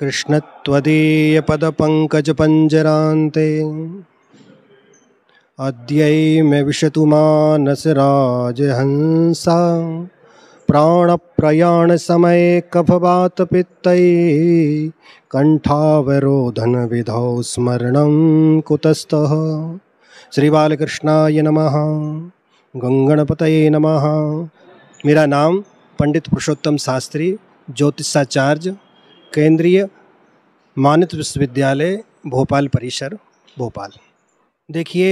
कृष्णत्वदीयपदपङ्कजपञ्जरान्ते अद्यैमे विशतु मानसराजहंसा प्राणप्रयाणसमये कफवातपित्तै कण्ठावरोधनविधौ स्मरणं कुतस्तः श्रीबालकृष्णाय नमः गङ्गणपतये नमः मेरा नाम पंडित पुरुषोत्तम शास्त्री ज्योतिषाचार्य केंद्रीय मानित विश्वविद्यालय भोपाल परिसर भोपाल देखिए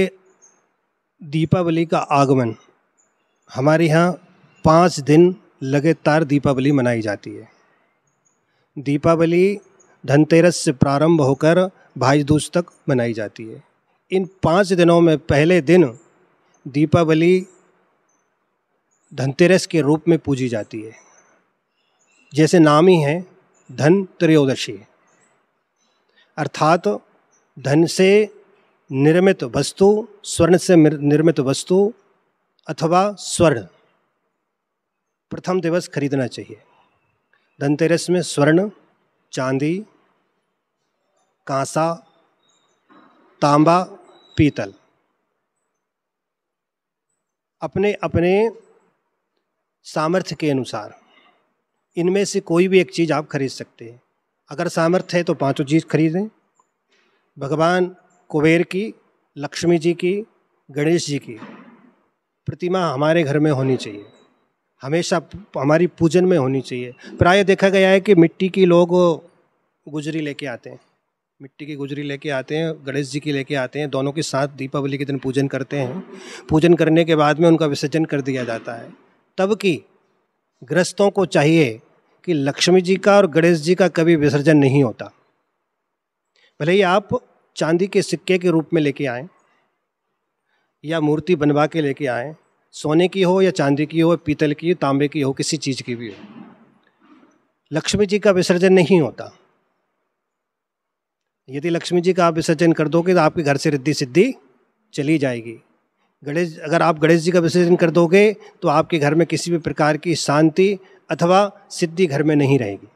दीपावली का आगमन हमारे यहाँ पाँच दिन लगातार दीपावली मनाई जाती है दीपावली धनतेरस से प्रारंभ होकर भाई दूज तक मनाई जाती है इन पाँच दिनों में पहले दिन दीपावली धनतेरस के रूप में पूजी जाती है जैसे नाम ही है धन त्रयोदशी अर्थात धन से निर्मित वस्तु स्वर्ण से निर्मित वस्तु अथवा स्वर्ण प्रथम दिवस खरीदना चाहिए धनतेरस में स्वर्ण चांदी कांसा तांबा पीतल अपने अपने सामर्थ्य के अनुसार इनमें से कोई भी एक चीज़ आप खरीद सकते हैं अगर सामर्थ्य है तो पांचों चीज़ खरीदें भगवान कुबेर की लक्ष्मी जी की गणेश जी की प्रतिमा हमारे घर में होनी चाहिए हमेशा हमारी पूजन में होनी चाहिए प्राय देखा गया है कि मिट्टी की लोग गुजरी लेके आते हैं मिट्टी की गुजरी लेके आते हैं गणेश जी की लेके आते हैं दोनों के साथ दीपावली के दिन पूजन करते हैं पूजन करने के बाद में उनका विसर्जन कर दिया जाता है तब की ग्रस्तों को चाहिए कि लक्ष्मी जी का और गणेश जी का कभी विसर्जन नहीं होता भले ही आप चांदी के सिक्के के रूप में लेके आए या मूर्ति बनवा के लेके आए सोने की हो या चांदी की हो पीतल की हो तांबे की हो किसी चीज़ की भी हो लक्ष्मी जी का विसर्जन नहीं होता यदि लक्ष्मी जी का आप विसर्जन कर दोगे तो आपके घर से रिद्धि सिद्धि चली जाएगी गणेश अगर आप गणेश जी का विसर्जन कर दोगे तो आपके घर में किसी भी प्रकार की शांति अथवा सिद्धि घर में नहीं रहेगी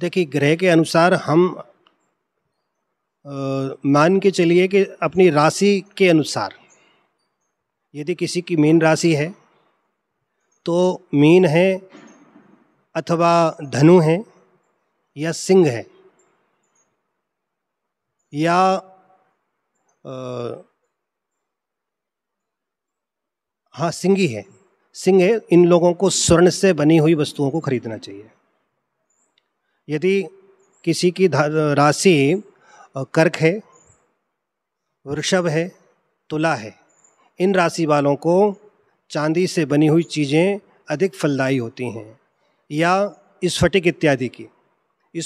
देखिए ग्रह के अनुसार हम आ, मान के चलिए कि अपनी राशि के अनुसार यदि किसी की मीन राशि है तो मीन है अथवा धनु है या सिंह है या आ, हाँ सिंगी है सिंह है इन लोगों को स्वर्ण से बनी हुई वस्तुओं को खरीदना चाहिए यदि किसी की राशि कर्क है वृषभ है तुला है इन राशि वालों को चांदी से बनी हुई चीज़ें अधिक फलदायी होती हैं या स्फटिक इत्यादि की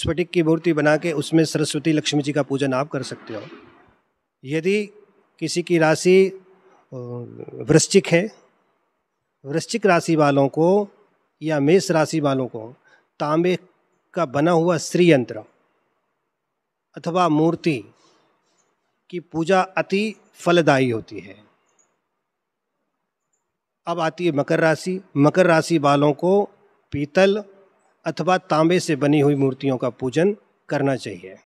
स्फटिक की मूर्ति बना के उसमें सरस्वती लक्ष्मी जी का पूजन आप कर सकते हो यदि किसी की राशि वृश्चिक है वृश्चिक राशि वालों को या मेष राशि वालों को तांबे का बना हुआ श्री यंत्र अथवा मूर्ति की पूजा अति फलदायी होती है अब आती है मकर राशि मकर राशि वालों को पीतल अथवा तांबे से बनी हुई मूर्तियों का पूजन करना चाहिए